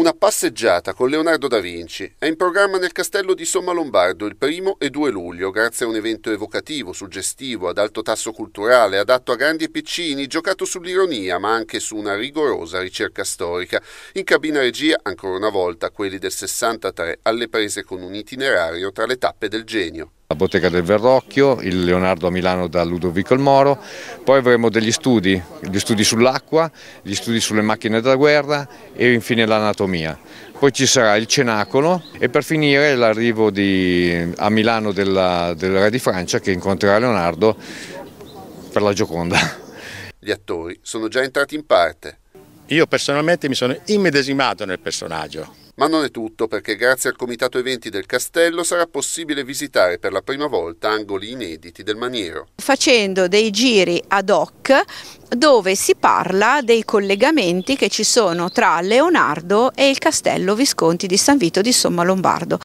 Una passeggiata con Leonardo da Vinci è in programma nel castello di Somma Lombardo il primo e 2 luglio, grazie a un evento evocativo, suggestivo, ad alto tasso culturale, adatto a grandi e piccini, giocato sull'ironia, ma anche su una rigorosa ricerca storica. In cabina regia, ancora una volta, quelli del 63 alle prese con un itinerario tra le tappe del genio. Bottega del Verrocchio, il Leonardo a Milano da Ludovico il Moro, poi avremo degli studi, gli studi sull'acqua, gli studi sulle macchine da guerra e infine l'anatomia. Poi ci sarà il cenacolo e per finire l'arrivo a Milano della, del Re di Francia che incontrerà Leonardo per la Gioconda. Gli attori sono già entrati in parte. Io personalmente mi sono immedesimato nel personaggio. Ma non è tutto perché grazie al Comitato Eventi del Castello sarà possibile visitare per la prima volta angoli inediti del maniero. Facendo dei giri ad hoc dove si parla dei collegamenti che ci sono tra Leonardo e il Castello Visconti di San Vito di Somma Lombardo.